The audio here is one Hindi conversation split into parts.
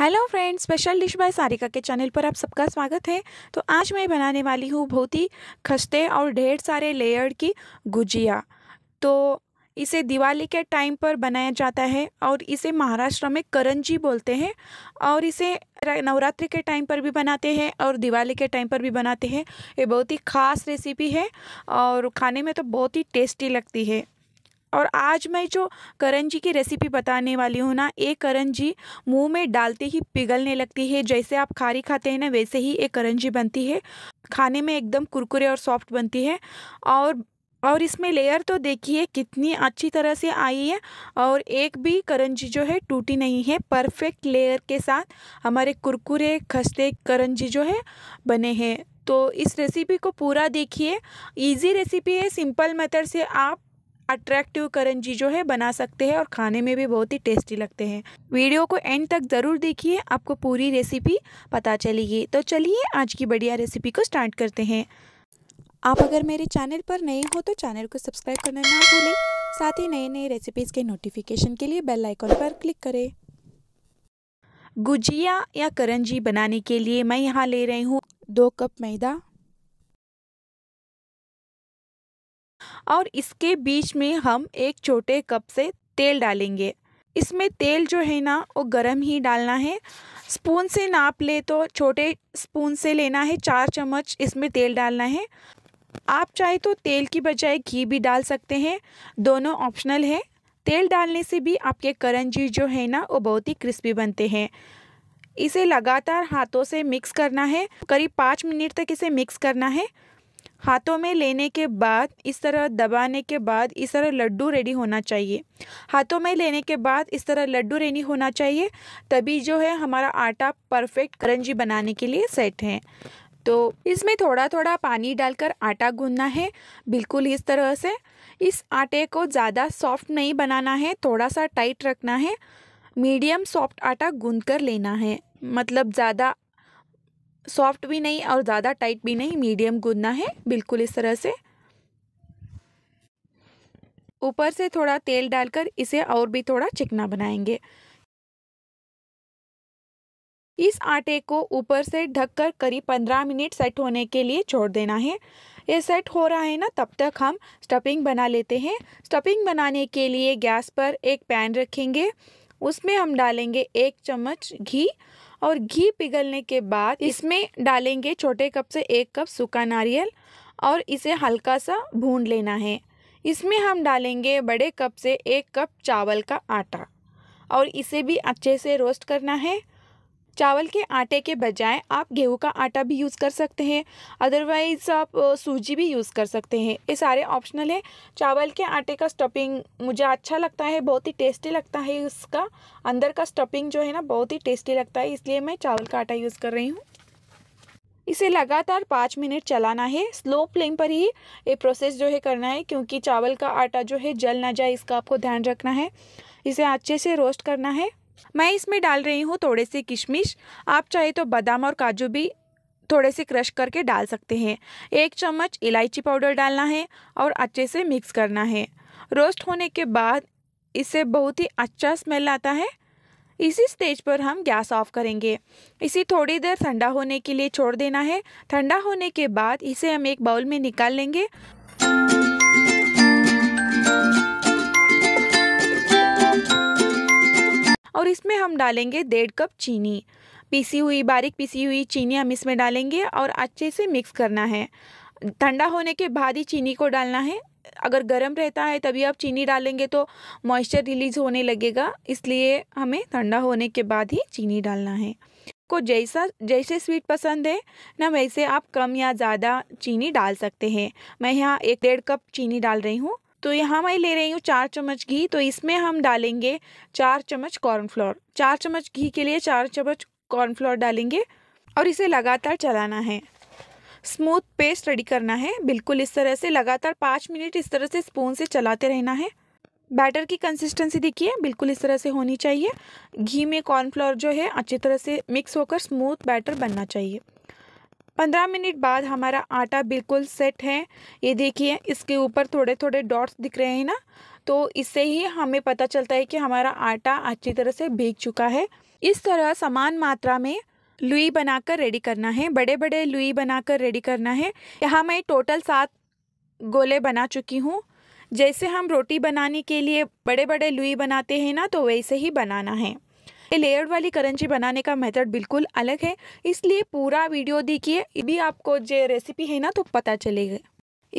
hello friends special dish by Sarika के चैनल पर आप सबका स्वागत है तो आज मैं बनाने वाली हूँ बहुत ही खस्ते और ढेर सारे लेयर की गुजिया तो इसे दिवाली के टाइम पर बनाया जाता है और इसे महाराष्ट्र में करंजी बोलते हैं और इसे नवरात्रि के टाइम पर भी बनाते हैं और दिवाली के टाइम पर भी बनाते हैं ये बहुत ही ख़ास रेसिपी है और खाने में तो बहुत ही टेस्टी लगती है और आज मैं जो करण जी की रेसिपी बताने वाली हूँ ना ये करण जी मुँह में डालते ही पिघलने लगती है जैसे आप खारी खाते हैं ना वैसे ही एक करण जी बनती है खाने में एकदम कुरकुरे और सॉफ्ट बनती है और और इसमें लेयर तो देखिए कितनी अच्छी तरह से आई है और एक भी करंजी जो है टूटी नहीं है परफेक्ट लेयर के साथ हमारे कुरकुरे खस्ते करंजी जो है बने हैं तो इस रेसिपी को पूरा देखिए इजी रेसिपी है सिंपल मेथड से आप अट्रैक्टिव करंजी जो है बना सकते हैं और खाने में भी बहुत ही टेस्टी लगते हैं वीडियो को एंड तक ज़रूर देखिए आपको पूरी रेसिपी पता चलेगी तो चलिए आज की बढ़िया रेसिपी को स्टार्ट करते हैं आप अगर मेरे चैनल पर नए हो तो चैनल को सब्सक्राइब करना ना भूलें साथ ही नए नए रेसिपीज़ के नोटिफिकेशन के लिए बेल आइकॉन पर क्लिक करें गुजिया या करंजी बनाने के लिए मैं यहाँ ले रही हूँ दो कप मैदा और इसके बीच में हम एक छोटे कप से तेल डालेंगे इसमें तेल जो है ना वो गरम ही डालना है स्पून से नाप ले तो छोटे स्पून से लेना है चार चम्मच इसमें तेल डालना है आप चाहे तो तेल की बजाय घी भी डाल सकते हैं दोनों ऑप्शनल है तेल डालने से भी आपके करंजी जो है ना वो बहुत ही क्रिस्पी बनते हैं इसे लगातार हाथों से मिक्स करना है करीब पाँच मिनट तक इसे मिक्स करना है हाथों में लेने के बाद इस तरह दबाने के बाद इस तरह लड्डू रेडी होना चाहिए हाथों में लेने के बाद इस तरह लड्डू रेडी होना चाहिए तभी जो है हमारा आटा परफेक्ट करंजी बनाने के लिए सेट है तो इसमें थोड़ा थोड़ा पानी डालकर आटा गूंदना है बिल्कुल इस तरह से इस आटे को ज़्यादा सॉफ्ट नहीं बनाना है थोड़ा सा टाइट रखना है मीडियम सॉफ्ट आटा गूंद कर लेना है मतलब ज़्यादा सॉफ्ट भी नहीं और ज़्यादा टाइट भी नहीं मीडियम गूंदना है बिल्कुल इस तरह से ऊपर से थोड़ा तेल डालकर इसे और भी थोड़ा चिकना बनाएंगे इस आटे को ऊपर से ढककर करीब पंद्रह मिनट सेट होने के लिए छोड़ देना है ये सेट हो रहा है ना तब तक हम स्टफिंग बना लेते हैं स्टफिंग बनाने के लिए गैस पर एक पैन रखेंगे उसमें हम डालेंगे एक चम्मच घी और घी पिघलने के बाद इसमें डालेंगे छोटे कप से एक कप सूखा नारियल और इसे हल्का सा भून लेना है इसमें हम डालेंगे बड़े कप से एक कप चावल का आटा और इसे भी अच्छे से रोस्ट करना है चावल के आटे के बजाय आप गेहूं का आटा भी यूज़ कर सकते हैं अदरवाइज़ आप सूजी भी यूज़ कर सकते हैं ये सारे ऑप्शनल है चावल के आटे का स्टफिंग मुझे अच्छा लगता है बहुत ही टेस्टी लगता है इसका अंदर का स्टफिंग जो है ना बहुत ही टेस्टी लगता है इसलिए मैं चावल का आटा यूज़ कर रही हूँ इसे लगातार पाँच मिनट चलाना है स्लो फ्लेम पर ही ये प्रोसेस जो है करना है क्योंकि चावल का आटा जो है जल ना जाए इसका आपको ध्यान रखना है इसे अच्छे से रोस्ट करना है मैं इसमें डाल रही हूँ थोड़े से किशमिश आप चाहे तो बादाम और काजू भी थोड़े से क्रश करके डाल सकते हैं एक चम्मच इलायची पाउडर डालना है और अच्छे से मिक्स करना है रोस्ट होने के बाद इससे बहुत ही अच्छा स्मेल आता है इसी स्टेज पर हम गैस ऑफ करेंगे इसे थोड़ी देर ठंडा होने के लिए छोड़ देना है ठंडा होने के बाद इसे हम एक बाउल में निकाल लेंगे और इसमें हम डालेंगे डेढ़ कप चीनी पीसी हुई बारीक पीसी हुई चीनी हम इसमें डालेंगे और अच्छे से मिक्स करना है ठंडा होने के बाद ही चीनी को डालना है अगर गर्म रहता है तभी आप चीनी डालेंगे तो मॉइस्चर रिलीज होने लगेगा इसलिए हमें ठंडा होने के बाद ही चीनी डालना है को जैसा जैसे स्वीट पसंद है ना वैसे आप कम या ज़्यादा चीनी डाल सकते हैं मैं यहाँ एक डेढ़ कप चीनी डाल रही हूँ तो यहाँ मैं ले रही हूँ चार चम्मच घी तो इसमें हम डालेंगे चार चम्मच कॉर्नफ्लोर चार चम्मच घी के लिए चार चम्मच कॉर्नफ्लोर डालेंगे और इसे लगातार चलाना है स्मूथ पेस्ट रेडी करना है बिल्कुल इस तरह से लगातार पाँच मिनट इस तरह से स्पून से चलाते रहना है बैटर की कंसिस्टेंसी देखिए बिल्कुल इस तरह से होनी चाहिए घी में कॉर्नफ्लोर जो है अच्छी तरह से मिक्स होकर स्मूथ बैटर बनना चाहिए पंद्रह मिनट बाद हमारा आटा बिल्कुल सेट है ये देखिए इसके ऊपर थोड़े थोड़े डॉट्स दिख रहे हैं ना तो इससे ही हमें पता चलता है कि हमारा आटा अच्छी तरह से भीग चुका है इस तरह समान मात्रा में लुई बनाकर रेडी करना है बड़े बड़े लुई बनाकर रेडी करना है यहाँ मैं टोटल सात गोले बना चुकी हूँ जैसे हम रोटी बनाने के लिए बड़े बड़े लुई बनाते हैं ना तो वैसे ही बनाना है ये लेयर्ड वाली करंजी बनाने का मेथड बिल्कुल अलग है इसलिए पूरा वीडियो देखिए भी आपको जो रेसिपी है ना तो पता चलेगा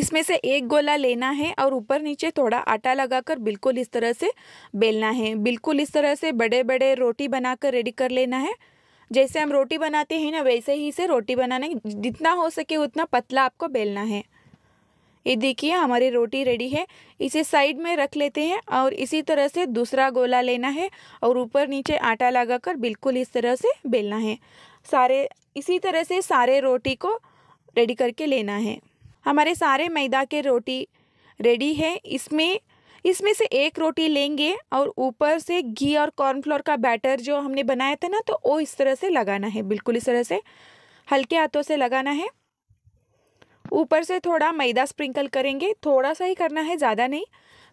इसमें से एक गोला लेना है और ऊपर नीचे थोड़ा आटा लगाकर बिल्कुल इस तरह से बेलना है बिल्कुल इस तरह से बड़े बड़े रोटी बनाकर रेडी कर लेना है जैसे हम रोटी बनाते हैं ना वैसे ही से रोटी बनाना जितना हो सके उतना पतला आपको बेलना है ये देखिए हमारी रोटी रेडी है इसे साइड में रख लेते हैं और इसी तरह से दूसरा गोला लेना है और ऊपर नीचे आटा लगाकर बिल्कुल इस तरह से बेलना है सारे इसी तरह से सारे रोटी को रेडी करके लेना है हमारे सारे मैदा के रोटी रेडी है इसमें इसमें से एक रोटी लेंगे और ऊपर से घी और कॉर्नफ्लोर का बैटर जो हमने बनाया था ना तो वो इस तरह से लगाना है बिल्कुल इस तरह से हल्के हाथों से लगाना है ऊपर से थोड़ा मैदा स्प्रिंकल करेंगे थोड़ा सा ही करना है ज़्यादा नहीं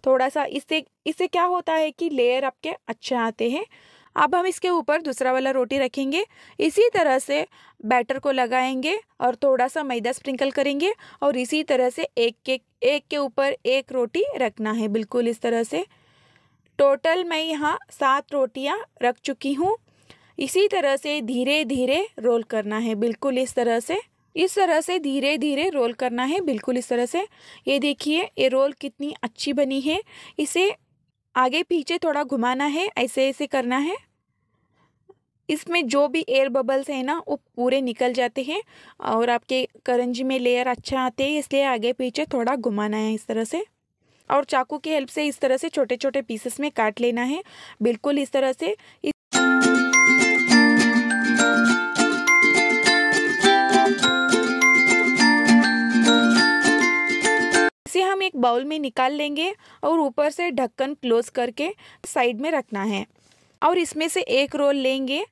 थोड़ा सा इससे इससे क्या होता है कि लेयर आपके अच्छे आते हैं अब हम इसके ऊपर दूसरा वाला रोटी रखेंगे इसी तरह से बैटर को लगाएंगे और थोड़ा सा मैदा स्प्रिंकल करेंगे और इसी तरह से एक के एक के ऊपर एक रोटी रखना है बिल्कुल इस तरह से टोटल मैं यहाँ सात रोटियाँ रख चुकी हूँ इसी तरह से धीरे धीरे रोल करना है बिल्कुल इस तरह से इस तरह से धीरे धीरे रोल करना है बिल्कुल इस तरह से ये देखिए ये रोल कितनी अच्छी बनी है इसे आगे पीछे थोड़ा घुमाना है ऐसे ऐसे करना है इसमें जो भी एयर बबल्स हैं ना वो पूरे निकल जाते हैं और आपके करंजी में लेयर अच्छा आते हैं इसलिए आगे पीछे थोड़ा घुमाना है इस तरह से और चाकू की हेल्प से इस तरह से छोटे छोटे पीसेस में काट लेना है बिल्कुल इस तरह से इस... इसे हम एक बाउल में निकाल लेंगे और ऊपर से ढक्कन क्लोज करके साइड में रखना है और इसमें से एक रोल लेंगे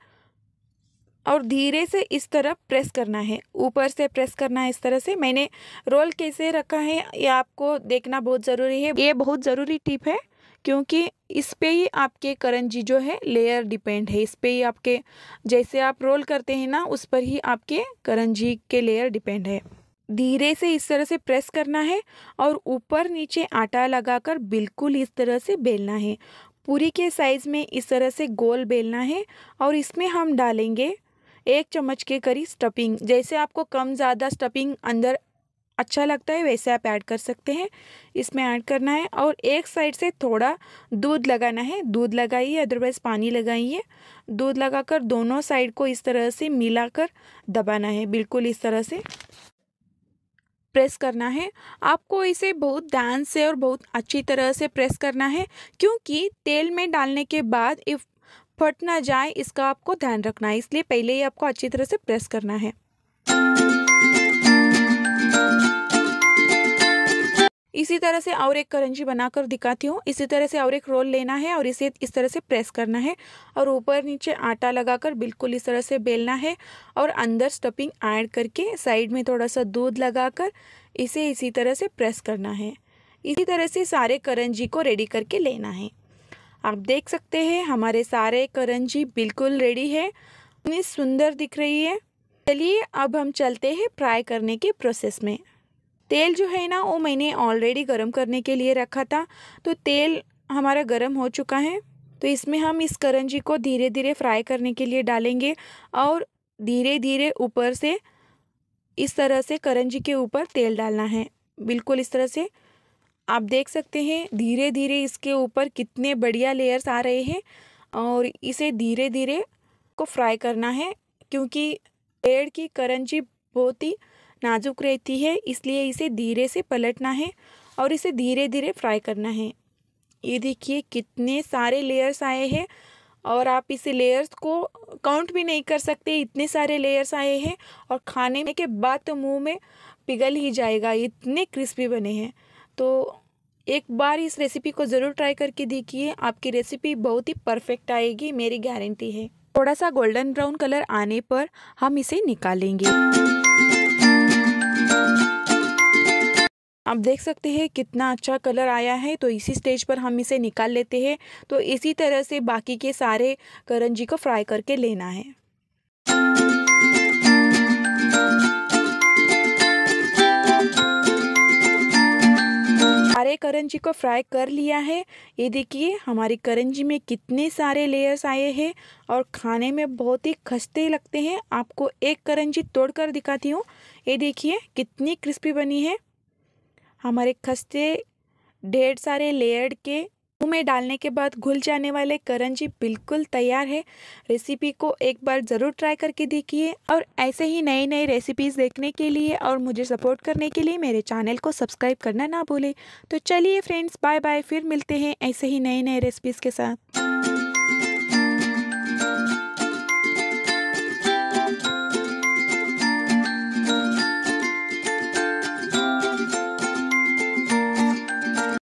और धीरे से इस तरह प्रेस करना है ऊपर से प्रेस करना है इस तरह से मैंने रोल कैसे रखा है ये आपको देखना बहुत ज़रूरी है ये बहुत ज़रूरी टिप है क्योंकि इस पे ही आपके करंजी जो है लेयर डिपेंड है इस पे ही आपके जैसे आप रोल करते हैं ना उस पर ही आपके करंजी के लेयर डिपेंड है धीरे से इस तरह से प्रेस करना है और ऊपर नीचे आटा लगाकर बिल्कुल इस तरह से बेलना है पूरी के साइज़ में इस तरह से गोल बेलना है और इसमें हम डालेंगे एक चम्मच के करीब स्टफिंग जैसे आपको कम ज़्यादा स्टफिंग अंदर अच्छा लगता है वैसे आप ऐड कर सकते हैं इसमें ऐड करना है और एक साइड से थोड़ा दूध लगाना है दूध लगाइए अदरवाइज़ पानी लगाइए दूध लगाकर दोनों साइड को इस तरह से मिलाकर दबाना है बिल्कुल इस तरह से प्रेस करना है आपको इसे बहुत ध्यान से और बहुत अच्छी तरह से प्रेस करना है क्योंकि तेल में डालने के बाद इफ फट ना जाए इसका आपको ध्यान रखना है इसलिए पहले ही आपको अच्छी तरह से प्रेस करना है इसी तरह से और एक करंजी बनाकर दिखाती हूँ इसी तरह से और एक रोल लेना है और इसे इस तरह से प्रेस करना है और ऊपर नीचे आटा लगाकर बिल्कुल इस तरह से बेलना है और अंदर स्टफिंग ऐड करके साइड में थोड़ा सा दूध लगाकर इसे इसी तरह से प्रेस करना है इसी तरह से सारे करंजी को रेडी करके लेना है आप देख सकते हैं हमारे सारे करंजी बिल्कुल रेडी है इतनी सुंदर दिख रही है चलिए अब हम चलते हैं फ्राई करने के प्रोसेस में तेल जो है ना वो मैंने ऑलरेडी गर्म करने के लिए रखा था तो तेल हमारा गर्म हो चुका है तो इसमें हम इस करंजी को धीरे धीरे फ्राई करने के लिए डालेंगे और धीरे धीरे ऊपर से इस तरह से करंजी के ऊपर तेल डालना है बिल्कुल इस तरह से आप देख सकते हैं धीरे धीरे इसके ऊपर कितने बढ़िया लेयर्स आ रहे हैं और इसे धीरे धीरे को फ्राई करना है क्योंकि पेड़ की करंजी बहुत ही नाजुक रहती है इसलिए इसे धीरे से पलटना है और इसे धीरे धीरे फ्राई करना है ये देखिए कितने सारे लेयर्स आए हैं और आप इसे लेयर्स को काउंट भी नहीं कर सकते इतने सारे लेयर्स आए हैं और खाने के बाद तो मुँह में पिघल ही जाएगा इतने क्रिस्पी बने हैं तो एक बार इस रेसिपी को ज़रूर ट्राई करके देखिए आपकी रेसिपी बहुत ही परफेक्ट आएगी मेरी गारंटी है थोड़ा सा गोल्डन ब्राउन कलर आने पर हम इसे निकालेंगे आप देख सकते हैं कितना अच्छा कलर आया है तो इसी स्टेज पर हम इसे निकाल लेते हैं तो इसी तरह से बाकी के सारे करंजी को फ्राई करके लेना है सारे करंजी को फ्राई कर लिया है ये देखिए हमारी करंजी में कितने सारे लेयर्स आए हैं और खाने में बहुत ही खस्ते लगते हैं आपको एक करंजी तोड़कर दिखाती हूँ ये देखिए कितनी क्रिस्पी बनी है हमारे खस्ते ढेर सारे लेयर्ड के गेहूं में डालने के बाद घुल जाने वाले करंजी बिल्कुल तैयार है रेसिपी को एक बार ज़रूर ट्राई करके देखिए और ऐसे ही नई नई रेसिपीज़ देखने के लिए और मुझे सपोर्ट करने के लिए मेरे चैनल को सब्सक्राइब करना ना भूलें तो चलिए फ्रेंड्स बाय बाय फिर मिलते हैं ऐसे ही नई नए रेसिपीज़ के साथ